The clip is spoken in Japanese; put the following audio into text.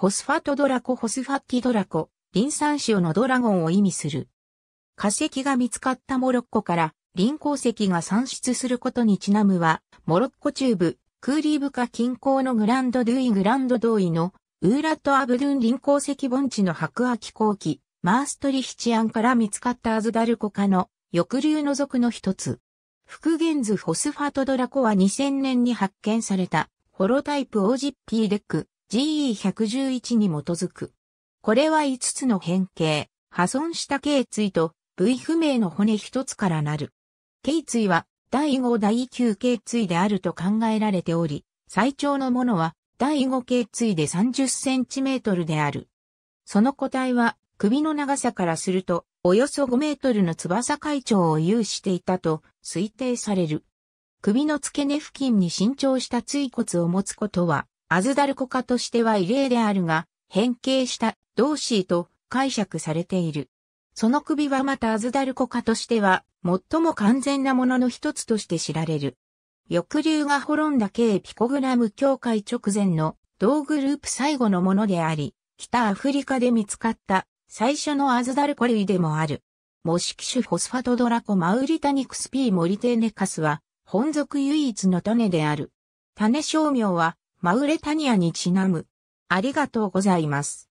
ホスファトドラコホスファッティドラコ、リン酸塩のドラゴンを意味する。化石が見つかったモロッコからリン鉱石が産出することにちなむは、モロッコ中部、クーリーブカ近郊のグランドドゥイグランド同意のウーラット・アブドゥンン鉱石盆地の白亜紀後期、マーストリヒチアンから見つかったアズダルコカの抑留の属の一つ。復元図ホスファトドラコは2000年に発見されたホロタイプオージッピーデック GE111 に基づく。これは5つの変形、破損した頸椎と部位不明の骨1つからなる。頸椎は第5第9頸椎であると考えられており、最長のものは第5頸椎で30センチメートルである。その個体は首の長さからするとおよそ5メートルの翼会長を有していたと推定される。首の付け根付近に伸長した椎骨を持つことはアズダルコ科としては異例であるが、変形したドーシーと解釈されている。その首はまたアズダルコ科としては、最も完全なものの一つとして知られる。翼竜が滅んだ軽ピコグラム境界直前の同グループ最後のものであり、北アフリカで見つかった最初のアズダルコ類でもある。モシキ種フォスファトドラコマウリタニクスピーモリテーネカスは、本属唯一の種である。種商名は、マウレタニアにちなむ。ありがとうございます。